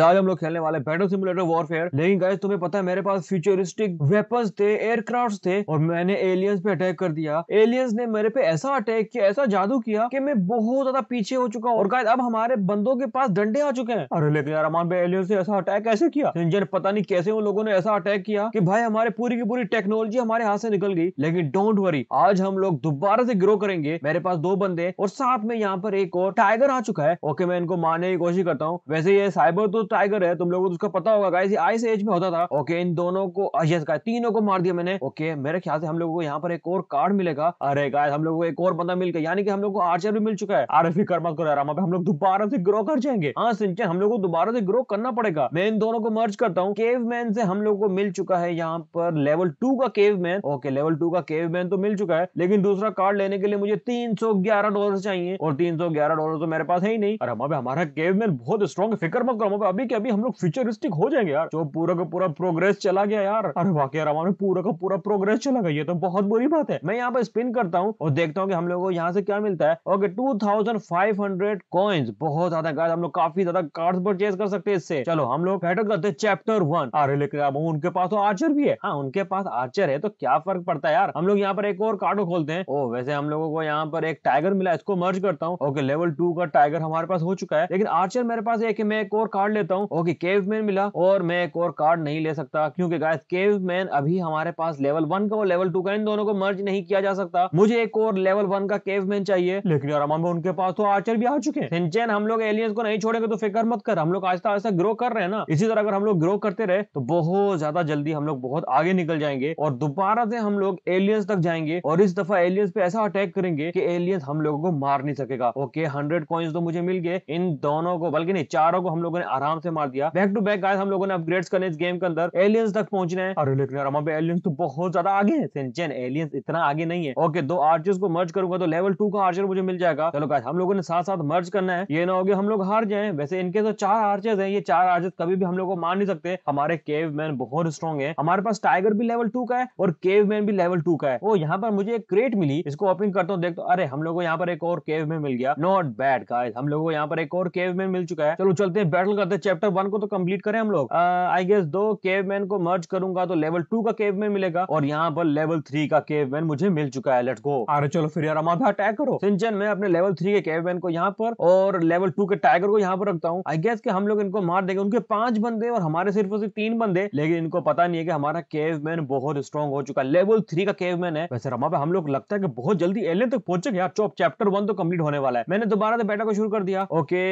आज हम लोग खेलने वाले बैटल सिमुलेटर वॉरफेयर लेकिन गाइस तुम्हें पता है मेरे पास फ्यूचरिस्टिक वेपन्स थे एयरक्राफ्ट्स थे और मैंने एलियंस पे अटैक कर दिया एलियंस ने मेरे पे ऐसा अटैक किया ऐसा जादू किया कि मैं बहुत ज्यादा पीछे हो चुका हूँ और गाइस अब हमारे बंदों के पास डंडे आ चुके हैं अरे लेकिन यार अमान भाई एलियंस ने ऐसा अटैक कैसे किया इंजन पता नहीं कैसे उन लोगों ने ऐसा अटैक किया कि भाई हमारे पूरी की पूरी टेक्नोलॉजी हमारे हाथ से निकल गई लेकिन डोंट वरी आज हम लोग दोबारा से ग्रो करेंगे मेरे पास दो बंदे और साथ में यहाँ पर एक और टाइगर आ चुका है ओके मैं इनको मारने की कोशिश करता हूँ वैसे ये साइबर तो तो टाइगर है तुम लोगों को तो उसका पता होगा गाइस ये आइस एज में होता था ओके इन दोनों को यस ah, गाइस तीनों को मार दिया मैंने ओके मेरे ख्याल से हम लोगों को यहाँ पर एक और कार्ड मिलेगा अरे गाइस हम लोगों को एक और बंदा मिल गया यानी कि हम लोग को आर्चर भी मिल चुका है आर फिकर मत करो रामा हम लोग दोबारा से ग्रो कर जाएंगे हाँ सिंचन हम लोग को दोबारा से ग्रो करना पड़ेगा मैं इन दोनों को मर्ज करता हूँ केवमैन से हम लोग को मिल चुका है यहाँ पर लेवल टू का केवमैन ओके लेवल टू का केवमैन तो मिल चुका है लेकिन दूसरा कार्ड लेने के लिए मुझे तीन सौ ग्यारह डॉलर चाहिए और तीन सौ ग्यारह डॉलर तो मेरे पास है ही नहीं अरे हमारे हमारा केवमैन बहुत स्ट्रॉन्ग फिकर मत करो अभी के अभी हम लोग फ्यूचरिस्टिक हो जाएंगे यार जो पूरा का पूरा प्रोग्रेस चला गया यार अरे वाकई रामा में पूरा का पूरा प्रोग्रेस चला गया ये तो बहुत बुरी बात है मैं यहाँ पर स्पिन करता हूँ और देखता हूँ कि हम लोग को यहाँ से क्या मिलता है ओके टू थाउजेंड फाइव बहुत ज्यादा कार्ड हम लोग काफी ज्यादा कार्ड परचेज कर सकते हैं इससे चलो हम लोग हेटर करते हैं चैप्टर वन अरे लेकिन अब उनके पास तो आर्चर भी है हाँ उनके पास आर्चर है तो क्या फर्क पड़ता है यार हम लोग यहाँ पर एक और कार्ड खोलते हैं ओ वैसे हम लोगों को यहाँ पर एक टाइगर मिला इसको मर्ज करता हूँ ओके लेवल टू का टाइगर हमारे पास हो चुका है लेकिन आर्चर मेरे पास एक है मैं एक और कार्ड कार्ड लेता हूँ ओके केवमैन मिला और मैं एक और कार्ड नहीं ले सकता क्योंकि गाइस केवमैन अभी हमारे पास लेवल वन का और लेवल टू का इन दोनों को मर्ज नहीं किया जा सकता मुझे एक और लेवल वन का केवमैन चाहिए लेकिन यार अमान उनके पास तो आर्चर भी आ चुके हैं हम लोग एलियंस को नहीं छोड़ेंगे तो फिक्र मत कर हम लोग आस्ता आस्ता ग्रो कर रहे हैं ना इसी तरह अगर हम लोग ग्रो करते रहे तो बहुत ज्यादा जल्दी हम लोग बहुत आगे निकल जाएंगे और दोबारा से हम लोग एलियंस तक जाएंगे और इस दफा एलियंस पे ऐसा अटैक करेंगे कि एलियंस हम लोगों को मार नहीं सकेगा ओके हंड्रेड कॉइन्स तो मुझे मिल गए इन दोनों को बल्कि नहीं चारों को हम लोगों ने आराम से मार दिया बैक टू बैक गाइस हम लोगों ने अपग्रेड्स करने इस गेम के अंदर एलियंस तक पहुंचना है अरे लेकिन वहां पे एलियंस तो बहुत ज्यादा आगे है सेंचन एलियंस इतना आगे नहीं है ओके दो आर्चर्स को मर्ज करूंगा तो लेवल टू का आर्चर मुझे मिल जाएगा चलो गाइस हम लोगों ने साथ साथ मर्ज करना है ये ना हो गया हम लोग हार जाए वैसे इनके तो चार आर्चर्स है ये चार आर्चर्स कभी भी हम लोग को मार नहीं सकते हमारे केव मैन बहुत स्ट्रॉन्ग है हमारे पास टाइगर भी लेवल टू का है और केव मैन भी लेवल टू का है वो यहाँ पर मुझे एक क्रेट मिली इसको ओपन करता हूँ देखता तो, अरे हम लोग को यहाँ पर एक और केव मैन मिल गया नॉट बैड गाइस हम लोग को यहाँ पर एक और केव मैन मिल चुका है चलो चलते हैं बैटल करते हैं चैप्टर वन को तो कंप्लीट करें हम लोग आई uh, गेस दो केव मैन को मर्ज करूंगा तो लेवल टू का केव मैन मिलेगा और यहाँ पर लेवल थ्री का केव मैन मुझे मिल चुका है लेट्स गो अरे चलो फिर यार हमारा अटैक करो सिंचन मैं अपने लेवल थ्री के केव मैन को यहाँ पर और लेवल टू के टाइगर को यहाँ पर रखता हूँ आई गेस के हम लोग इनको मार देंगे उनके पांच बंदे और हमारे सिर्फ उसे तीन बंदे लेकिन इनको पता नहीं है कि हमारा केव मैन बहुत स्ट्रॉन्ग हो चुका है लेवल थ्री का केव मैन है वैसे रमा पे हम लोग लगता है कि बहुत जल्दी एलियन तक पहुंचे यार चौप चैप्टर वन तो कम्प्लीट होने वाला है मैंने दोबारा से बैठा को शुरू कर दिया ओके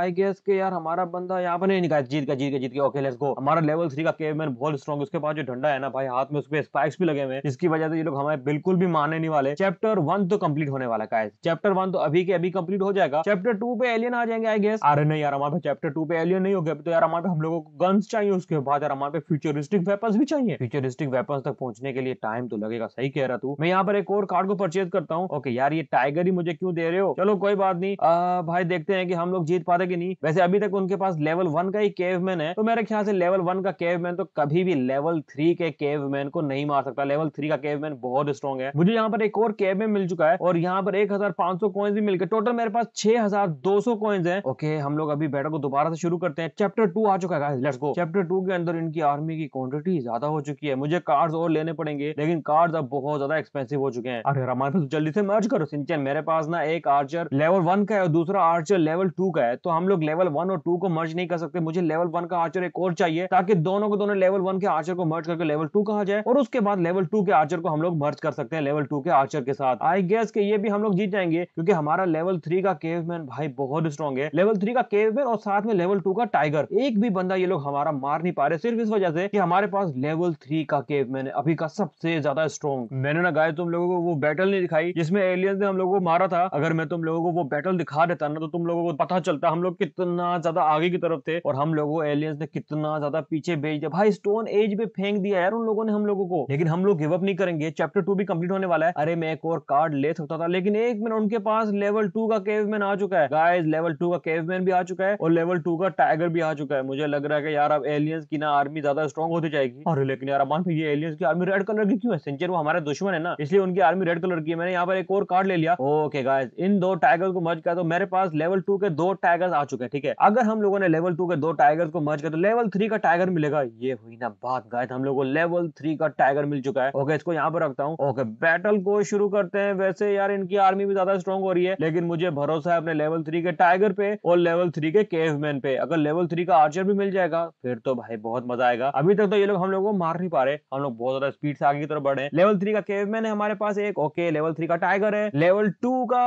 आई गेस के यार हमारा हमारा बंदा यहाँ पर नहीं निकाल जीत का जीत का जीत के ओके लेट्स गो हमारा लेवल थ्री का केवमैन बहुत स्ट्रॉग उसके पास जो ढंडा है ना भाई हाथ में उसके स्पाइक्स भी लगे हुए जिसकी वजह से ये लोग हमारे बिल्कुल भी मानने नहीं वाले चैप्टर वन तो कम्प्लीट होने वाला का चैप्टर वन तो अभी के अभी कम्प्लीट हो जाएगा चैप्टर टू पे एलियन आ जाएंगे आई गेस अरे नहीं यार हमारे चैप्टर टू पे एलियन नहीं हो गया तो यार हमारे हम लोगों को गन्स चाहिए उसके बाद यार हमारे फ्यूचरिस्टिक वेपन्स भी चाहिए फ्यूचरिस्टिक वेपन्स तक पहुंचने के लिए टाइम तो लगेगा सही कह रहा तू मैं यहाँ पर एक और कार्ड को परचेज करता हूँ ओके यार ये टाइगर ही मुझे क्यों दे रहे हो चलो कोई बात नहीं आ, भाई देखते हैं कि हम लोग जीत पाते कि नहीं वैसे अभी तक उनके उनके पास लेवल वन का ही केवमैन है तो मेरे ख्याल से लेवल वन का केवमैन तो कभी भी लेवल थ्री के केवमैन को नहीं मार सकता लेवल थ्री का केवमैन बहुत स्ट्रॉन्ग है मुझे यहाँ पर एक और केवमैन मिल चुका है और यहाँ पर एक हजार पांच सौ कॉइन्स भी मिलकर टोटल मेरे पास छह हजार दो सौ कॉइन्स है ओके हम लोग अभी बैठक को दोबारा से शुरू करते हैं चैप्टर टू आ चुका है लेट्स गो चैप्टर टू के अंदर इनकी आर्मी की क्वांटिटी ज्यादा हो चुकी है मुझे कार्ड और लेने पड़ेंगे लेकिन कार्ड अब बहुत ज्यादा एक्सपेंसिव हो चुके हैं अरे हमारे पास तो जल्दी से मर्ज करो सिंचन मेरे पास ना एक आर्चर लेवल वन का है और दूसरा आर्चर लेवल टू का है तो हम लोग लेवल वन और टू को मर्ज नहीं कर सकते मुझे लेवल वन का आर्चर एक और चाहिए ताकि दोनों को दोनों लेवल वन के आर्चर को मर्ज करके लेवल टू कहा जाए और उसके बाद लेवल टू के आर्चर को हम लोग मर्ज कर सकते हैं लेवल टू के आर्चर के साथ आई गेस के ये भी हम लोग जीत जाएंगे क्योंकि हमारा लेवल थ्री का केवमैन भाई बहुत स्ट्रॉन्ग है लेवल थ्री का केवमैन और साथ में लेवल टू का टाइगर एक भी बंदा ये लोग हमारा मार नहीं पा रहे सिर्फ इस वजह से कि हमारे पास लेवल थ्री का केवमैन है अभी का सबसे ज्यादा स्ट्रॉन्ग मैंने ना गाय तुम लोगों को वो बैटल नहीं दिखाई जिसमें एलियंस ने हम लोगों को मारा था अगर मैं तुम लोगों को वो बैटल दिखा देता ना तो तुम लोगों को पता चलता हम लोग कितना ज्यादा आगे की तरफ थे और हम लोगों एलियंस ने कितना ज्यादा पीछे भेज दिया भाई स्टोन एज पे फेंक दिया यार उन लोगों ने हम लोगों को लेकिन हम लोग गिवअप नहीं करेंगे चैप्टर टू भी कम्प्लीट होने वाला है अरे मैं एक और कार्ड ले सकता था लेकिन एक मिनट उनके पास लेवल टू का केवमैन आ चुका है गाइस लेवल टू का केवमैन भी आ चुका है और लेवल टू का टाइगर भी आ चुका है मुझे लग रहा है यार अब एलियंस की ना आर्मी ज्यादा स्ट्रॉन्ग होती जाएगी और लेकिन यार मान ये एलियंस की आर्मी रेड कलर की क्यों है सेंचर वो हमारे दुश्मन है ना इसलिए उनकी आर्मी रेड कलर की है मैंने यहाँ पर एक और कार्ड ले लिया ओके गाइस इन दो टाइगर को मर्ज कर तो मेरे पास लेवल टू के दो टाइगर आ चुके हैं ठीक है अगर हम लोगों ने लेवल टू के दो टाइगर को मर्ज कर तो लेवल थ्री का टाइगर मिलेगा ये हुई ना बात गाय हम लोग को लेवल थ्री का टाइगर मिल चुका है ओके इसको यहाँ पर रखता हूँ ओके बैटल को शुरू करते हैं वैसे यार इनकी आर्मी भी ज्यादा स्ट्रॉन्ग हो रही है लेकिन मुझे भरोसा है अपने लेवल थ्री के टाइगर पे और लेवल थ्री के केवमैन पे अगर लेवल थ्री का आर्चर भी मिल जाएगा फिर तो भाई बहुत मजा आएगा अभी तक तो ये लोग हम लोग को मार नहीं पा रहे हम लोग बहुत ज्यादा स्पीड से आगे की तरफ बढ़े लेवल थ्री का केवमैन है हमारे पास एक ओके लेवल थ्री का टाइगर है लेवल टू का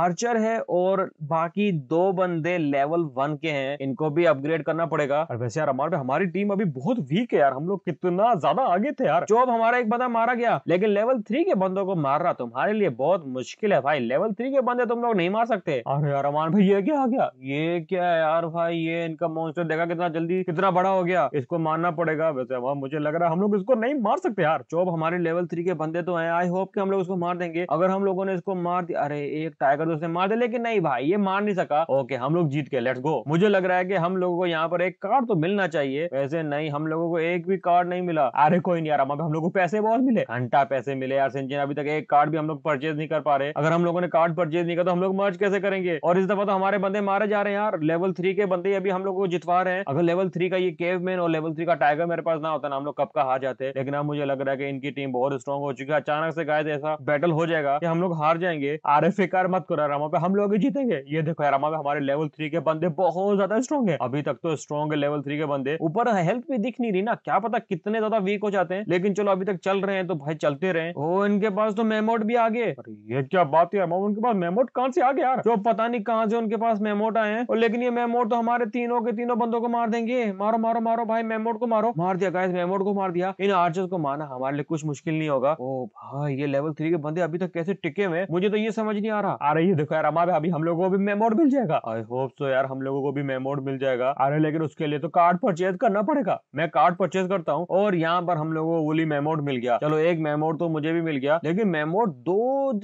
आर्चर है और बाकी दो बंदे लेवल वन के हैं हैं इनको भी अपग्रेड करना पड़ेगा और वैसे यार हमारे हमारी टीम अभी बहुत वीक है यार हम लोग कितना ज्यादा आगे थे यार जो अब हमारा एक बंदा मारा गया लेकिन लेवल थ्री के बंदों को मारना तुम्हारे लिए बहुत मुश्किल है भाई लेवल थ्री के बंदे तुम लोग नहीं मार सकते अरे यार अमान भाई ये क्या आ गया ये क्या यार भाई ये इनका मॉन्स्टर देखा कितना जल्दी कितना बड़ा हो गया इसको मारना पड़ेगा वैसे मुझे लग रहा है हम लोग इसको नहीं मार सकते यार चोब हमारे लेवल थ्री के बंदे तो है आई होप कि हम लोग उसको मार देंगे अगर हम लोगों ने इसको मार दिया अरे एक टाइगर तो उसने मार दिया लेकिन नहीं भाई ये मार नहीं सका ओके हम लोग जीत के लेट्स गो मुझे लग रहा है कि हम लोगों को यहाँ पर एक कार्ड तो मिलना चाहिए वैसे नहीं हम लोगों को एक भी कार्ड नहीं मिला अरे कोई नहीं यार हम लोग को पैसे बहुत मिले घंटा पैसे मिले यार सिंचन अभी तक एक कार्ड भी हम लोग परचेज नहीं कर पा रहे अगर हम लोगों ने कार्ड परचेज नहीं किया तो हम लोग मर्ज कैसे करेंगे और इस दफा तो हमारे बंदे मारे जा रहे हैं यार लेवल थ्री के बंदे अभी हम लोग को जितवा रहे हैं अगर लेवल थ्री का ये केव और लेवल थ्री का टाइगर मेरे पास ना होता ना हम लोग कब का हार जाते लेकिन अब मुझे लग रहा है कि इनकी टीम बहुत स्ट्रॉन्ग हो चुकी है अचानक से गाय ऐसा बैटल हो जाएगा कि हम लोग हार जाएंगे आर फिकार मत करो रामा पे हम लोग ही जीतेंगे ये देखो यार पे हमारे लेवल थ्री के बंदे बहुत ज्यादा स्ट्रॉन्ग है अभी तक तो स्ट्रॉन्ग है लेवल थ्री के बंदे ऊपर हेल्थ भी दिख नहीं रही ना क्या पता कितने ज्यादा वीक हो जाते हैं लेकिन चलो अभी तक चल रहे हैं तो भाई चलते रहे ओ इनके पास तो मेमोट भी आ गए ये क्या बात है उनके पास मेमोट कहाँ से आ गया यार जो पता नहीं कहाँ से उनके पास मेमोट आए हैं और लेकिन ये मेमोट तो हमारे तीनों के तीनों बंदों को मार देंगे मारो मारो मारो भाई मेमोट को मारो मार दिया गाइस मेमोट को मार दिया इन आर्चर्स को मारना हमारे लिए कुछ मुश्किल नहीं होगा ओ भाई ये लेवल थ्री के बंदे अभी तक कैसे टिके हुए मुझे तो ये समझ नहीं आ रहा आ रही है देखो यार हमारे अभी हम लोगों को भी मेमोट मिल जाएगा आई होप सो यार हम लोगों को भी अमाउंट मिल जाएगा अरे लेकिन उसके लिए तो कार्ड परचेज करना पड़ेगा मैं कार्ड परचेज करता हूँ और यहाँ पर हम लोगों को वोली मेमोड मिल गया चलो एक मेमोड तो मुझे भी मिल गया लेकिन मेमोड दो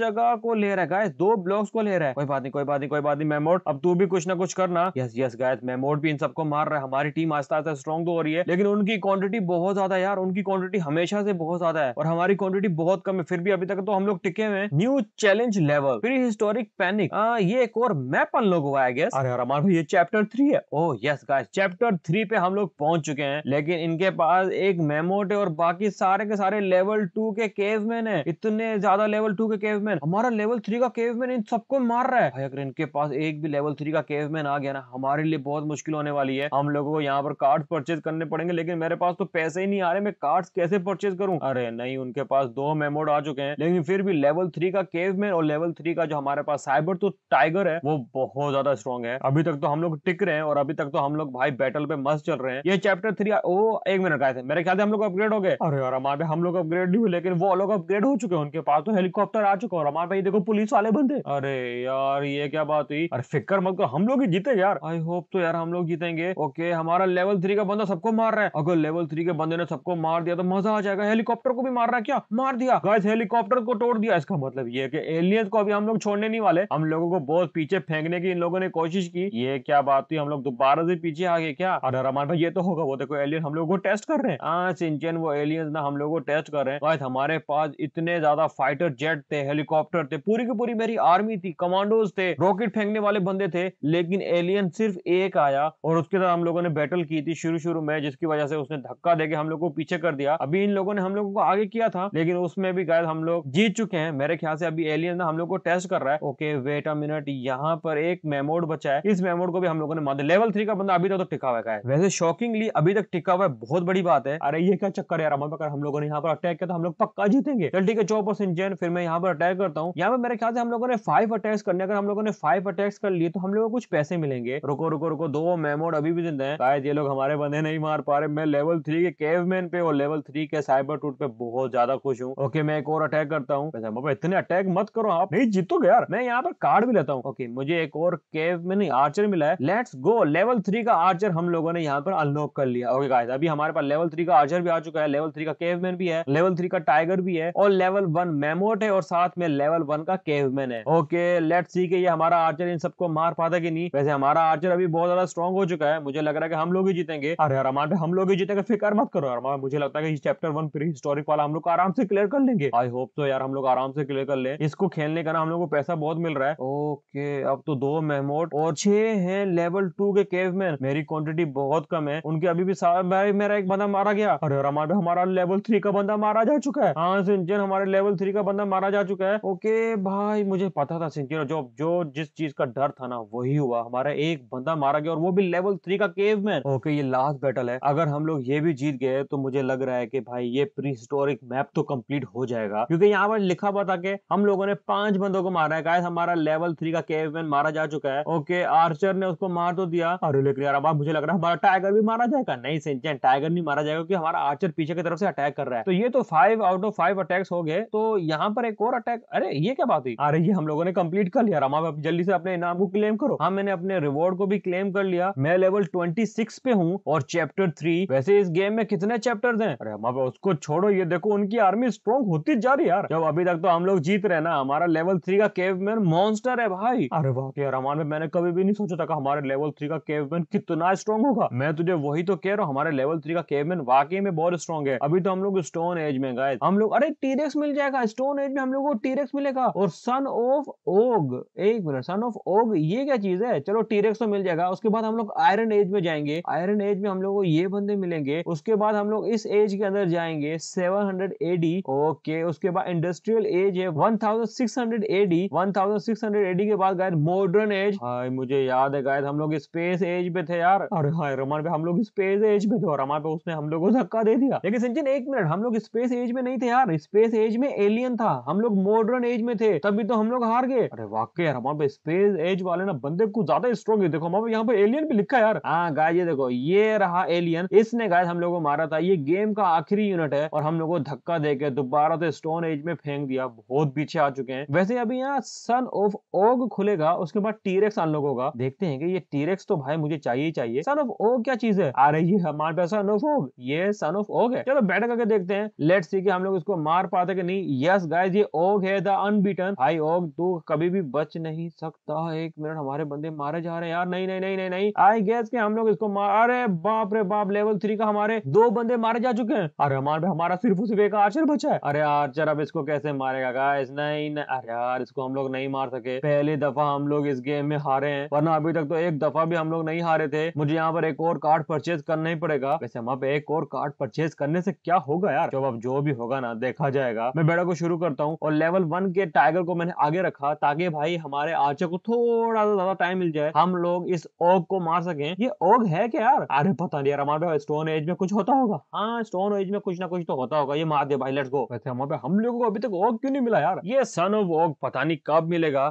जगह को ले रहा है गाइस दो ब्लॉक्स को ले रहा है कोई बात नहीं कोई बात नहीं कोई बात नहीं मेमोड अब तू भी कुछ ना कुछ करना यस यस गाइस मेमोड भी इन सबको मार रहा है हमारी टीम आस्ता आस्ता स्ट्रॉन्ग तो हो रही है लेकिन उनकी क्वांटिटी बहुत ज्यादा यार उनकी क्वांटिटी हमेशा से बहुत ज्यादा है और हमारी क्वांटिटी बहुत कम है फिर भी अभी तक तो हम लोग टिके हुए न्यू चैलेंज लेवल फिर हिस्टोरिक पैनिक ये एक और मैप अनलॉक हुआ है गेस अरे हमारा ये चैप्टर थ्री थ्री है oh yes guys chapter three पे हम लोग पहुंच चुके हैं लेकिन इनके पास एक मेमोट है और बाकी सारे के सारे लेवल टू के केवमैन है इतने ज्यादा लेवल टू के केवमैन हमारा लेवल थ्री का केवमैन इन सबको मार रहा है अगर इनके पास एक भी लेवल थ्री का केवमैन आ गया ना हमारे लिए बहुत मुश्किल होने वाली है हम लोगों को यहाँ पर कार्ड परचेज करने पड़ेंगे लेकिन मेरे पास तो पैसे ही नहीं आ रहे मैं कार्ड कैसे परचेज करूँ अरे नहीं उनके पास दो मेमोड आ चुके हैं लेकिन फिर भी लेवल थ्री का केवमैन और लेवल थ्री का जो हमारे पास साइबर तो टाइगर है वो बहुत ज्यादा स्ट्रॉन्ग है अभी तक तो हम लोग टिक रहे हैं और अभी तक तो हम लोग भाई बैटल पे मस्त चल रहे हैं ये चैप्टर थ्री वो एक मिनट आए थे मेरे ख्याल से हम लोग अपग्रेड हो गए अरे यार हमारे हम लोग अपग्रेड नहीं हुए लेकिन वो लोग अपग्रेड हो चुके हैं उनके पास तो हेलीकॉप्टर आ चुका और हमारे भाई देखो पुलिस वाले बंदे अरे यार ये क्या बात हुई अरे फिक्र मत करो हम लोग ही जीते यार आई होप तो यार हम लोग जीतेंगे ओके हमारा लेवल थ्री का बंदा सबको मार रहा है अगर लेवल थ्री के बंदे ने सबको मार दिया तो मजा आ जाएगा हेलीकॉप्टर को भी मार रहा है क्या मार दिया गाइस हेलीकॉप्टर को तोड़ दिया इसका मतलब ये कि एलियंस को अभी हम लोग छोड़ने नहीं वाले हम लोगों को बहुत पीछे फेंकने की इन लोगों ने कोशिश की ये क्या बात हुई हम लोग दोबारा से पीछे आ गए क्या अरे रमान भाई ये तो होगा वो देखो एलियन हम लोग को टेस्ट कर रहे हैं हाँ वो एलियन ना हम लोग को टेस्ट कर रहे हैं हमारे पास इतने ज्यादा फाइटर जेट थे हेलीकॉप्टर थे पूरी की पूरी मेरी आर्मी थी कमांडोज थे रॉकेट फेंकने वाले बंदे थे लेकिन एलियन सिर्फ एक आया और उसके साथ हम लोगों ने बैटल की थी शुरू शुरू में जिसकी वजह से उसने धक्का देके हम लोग को पीछे कर दिया अभी इन लोगों ने हम लोगों को आगे किया था लेकिन उसमें भी गायद हम लोग जीत चुके हैं मेरे ख्याल से अभी एलियन ना हम लोग को टेस्ट कर रहा है ओके वेट अ मिनट यहाँ पर एक मेमोड बचा है इस मेमोड को भी हम लोगों ने मानते लेवल थ्री का बंदा अभी तक तो टिका हुआ है वैसे शॉकिंगली अभी तक टिका हुआ है बहुत बड़ी बात है अरे ये क्या चक्कर यार अमर हम लोगों ने यहाँ पर अटैक किया तो हम लोग पक्का जीतेंगे चल ठीक है चौ परसेंट जैन फिर मैं यहाँ पर अटैक करता हूँ यहाँ पर मेरे ख्याल से हम लोगों ने फाइव अटैक्स करने अगर हम लोगों ने फाइव अटैक्स कर लिए तो हम लोग कुछ पैसे मिलेंगे रुको रुको रुको दो मेमोड अभी भी जिंदा है शायद ये लोग हमारे बंदे नहीं मार पा रहे मैं लेवल थ्री के केवमैन पे और लेवल थ्री के साइबर टूट पे बहुत ज्यादा खुश हूँ ओके मैं एक और अटैक करता हूँ इतने अटैक मत करो आप नहीं जीतोगे यार मैं यहाँ पर कार्ड भी लेता हूँ ओके मुझे एक और केव में नहीं आर्चर मिला है लेट्स गो लेवल थ्री का आर्चर हम लोगों ने यहाँ पर अनलॉक कर लिया ओके गाइस अभी हमारे पास लेवल थ्री का आर्चर भी आ चुका है लेवल थ्री का केवमैन भी है लेवल थ्री का टाइगर भी है और लेवल वन मेमोट है और साथ में लेवल वन का केवमैन है ओके लेट सी के ये हमारा आर्चर इन सबको मार पाता कि नहीं वैसे हमारा आर्चर अभी बहुत ज्यादा स्ट्रॉन्ग हो चुका है मुझे लग रहा है कि हम लोग ही जीतेंगे अरे यार हमारे हम लोग ही जीतेंगे फिक्र मत करो यार मुझे लगता है कि चैप्टर वन प्री हिस्टोरिक वाला हम लोग आराम से क्लियर कर लेंगे आई होप तो यार हम लोग आराम से क्लियर कर ले इसको खेलने का ना हम लोग को पैसा बहुत मिल रहा है ओके अब तो दो मेमोट और छह है लेवल लेवल टू के केव में मेरी क्वांटिटी बहुत कम है उनके अभी भी भाई मेरा एक बंदा मारा गया अरे रमा भी हमारा लेवल थ्री का बंदा मारा जा चुका है हाँ सिंचन हमारे लेवल थ्री का बंदा मारा जा चुका है ओके भाई मुझे पता था सिंचन जो जो जिस चीज का डर था ना वही हुआ हमारा एक बंदा मारा गया और वो भी लेवल थ्री का केव में ओके ये लास्ट बैटल है अगर हम लोग ये भी जीत गए तो मुझे लग रहा है कि भाई ये प्री हिस्टोरिक मैप तो कंप्लीट हो जाएगा क्योंकि यहाँ पर लिखा हुआ था कि हम लोगों ने पांच बंदों को मारा है हमारा लेवल थ्री का केव मारा जा चुका है ओके आर्चर ने उसको मार मार तो दिया अरे लेकिन यार अब मुझे लग रहा है हमारा टाइगर भी मारा जाएगा नहीं सिंचन टाइगर नहीं मारा जाएगा क्योंकि हमारा आर्चर पीछे की तरफ से अटैक कर रहा है तो ये तो five out of five attacks हो गए तो यहाँ पर एक और अटैक अरे ये क्या बात हुई अरे ये हम लोगों ने कम्प्लीट कर लिया रामा जल्दी से अपने इनाम को क्लेम करो हाँ मैंने अपने रिवॉर्ड को भी क्लेम कर लिया मैं लेवल ट्वेंटी सिक्स पे हूँ और चैप्टर थ्री वैसे इस गेम में कितने चैप्टर है अरे हम उसको छोड़ो ये देखो उनकी आर्मी स्ट्रॉन्ग होती जा रही यार जब अभी तक तो हम लोग जीत रहे ना हमारा लेवल थ्री का केवमैन मॉन्स्टर है भाई अरे वाह यार हमारे मैंने कभी भी नहीं सोचा था हमारे लेवल लेवल थ्री का केवमैन कितना स्ट्रॉन्ग होगा मैं तुझे वही तो कह रहा हूँ हमारे लेवल थ्री का केवमैन वाकई में बहुत स्ट्रॉन्ग है अभी तो हम लोग स्टोन एज में गए हम लोग अरे टीरेक्स मिल जाएगा स्टोन एज में हम लोग को टीरेक्स मिलेगा और सन ऑफ ओग एक मिनट सन ऑफ ओग ये क्या चीज है चलो टीरेक्स तो मिल जाएगा उसके बाद हम लोग आयरन एज में जाएंगे आयरन एज में हम लोग को ये बंदे मिलेंगे उसके बाद हम लोग इस एज के अंदर जाएंगे सेवन हंड्रेड एडी ओके उसके बाद इंडस्ट्रियल एज है one thousand six hundred AD one thousand six hundred AD के बाद गाय मॉडर्न एज मुझे याद है गायद हम लोग लोग स्पेस एज पे थे यार अरे हाँ रोमान पे हम लोग स्पेस एज पे थे और हमारे पे उसने हम लोग को धक्का दे दिया लेकिन सिंचन एक मिनट हम लोग स्पेस एज में नहीं थे यार स्पेस एज में एलियन था हम लोग मॉडर्न एज में थे तभी तो हम लोग हार गए अरे वाकई यार हमारे पे स्पेस एज वाले ना बंदे कुछ ज्यादा स्ट्रॉन्ग है देखो हमारे यहाँ पे एलियन भी लिखा यार हाँ गाय ये देखो ये रहा एलियन इसने गाय हम लोग को मारा था ये गेम का आखिरी यूनिट है और हम लोग को धक्का दे के दोबारा तो स्टोन एज में फेंक दिया बहुत पीछे आ चुके हैं वैसे अभी यहाँ सन ऑफ ओग खुलेगा उसके बाद टीरेक्स आन अनलॉक होगा देखते हैं कि ये टीरेक्स तो भाई मुझे चाहिए चाहिए सन ऑफ ओग क्या चीज है आ रही है हमारे पास सन ऑफ ओग ये सन ऑफ ओग है चलो बैटर करके देखते हैं लेट सी कि हम लोग इसको मार पाते कि नहीं यस गाइस ये ओग है द अनबीटन भाई ओग तू कभी भी बच नहीं सकता एक मिनट हमारे बंदे मारे जा रहे हैं यार नहीं नहीं नहीं नहीं आई गेस के हम लोग इसको मार अरे बाप रे बाप लेवल थ्री का हमारे दो बंदे मारे जा चुके हैं अरे हमारे हमारा सिर्फ सिर्फ एक आर्चर बचा है अरे आर्चर अब इसको कैसे मारेगा गाइस नहीं, नहीं अरे यार इसको हम लोग नहीं मार सके पहली दफा हम लोग इस गेम में हारे हैं वरना अभी तक तो एक दफा दफा भी हम लोग नहीं हारे थे मुझे यहाँ पर एक और कार्ड परचेज करना ही पड़ेगा वैसे वहाँ पे एक और कार्ड परचेज करने से क्या होगा यार जब अब जो भी होगा ना देखा जाएगा मैं बेड़ा को शुरू करता हूँ और लेवल वन के टाइगर को मैंने आगे रखा ताकि भाई हमारे आचे को थोड़ा सा ज्यादा टाइम मिल जाए हम लोग इस ओग को मार सके ये ओग है क्या यार अरे पता नहीं यार हमारे स्टोन एज में कुछ होता होगा हाँ स्टोन एज में कुछ ना कुछ तो होता होगा ये मार दे भाई लेट्स गो वैसे वहाँ पे हम लोगों को अभी तक ओग क्यों नहीं मिला यार ये सन ऑफ ओग पता नहीं कब मिलेगा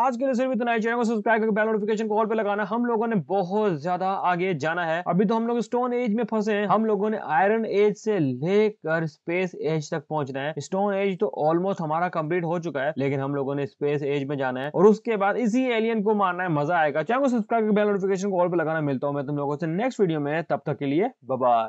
आज के लिए सिर्फ इतना ही चैनल को सब्सक्राइब करके बेल नोटिफिकेशन को ऑल पे लगाना हम लोगों ने बहुत ज्यादा आगे जाना है अभी तो हम लोग स्टोन एज में फंसे हैं हम लोगों ने आयरन एज से लेकर स्पेस एज तक पहुंचना है स्टोन एज तो ऑलमोस्ट हमारा कंप्लीट हो चुका है लेकिन हम लोगों ने स्पेस एज में जाना है और उसके बाद इसी एलियन को मारना है मजा आएगा चाहे सब्सक्राइब बेल नोटिफिकेशन को ऑल पर लगाना मिलता हूँ मैं तुम लोगों से नेक्स्ट वीडियो में तब तक के लिए बाय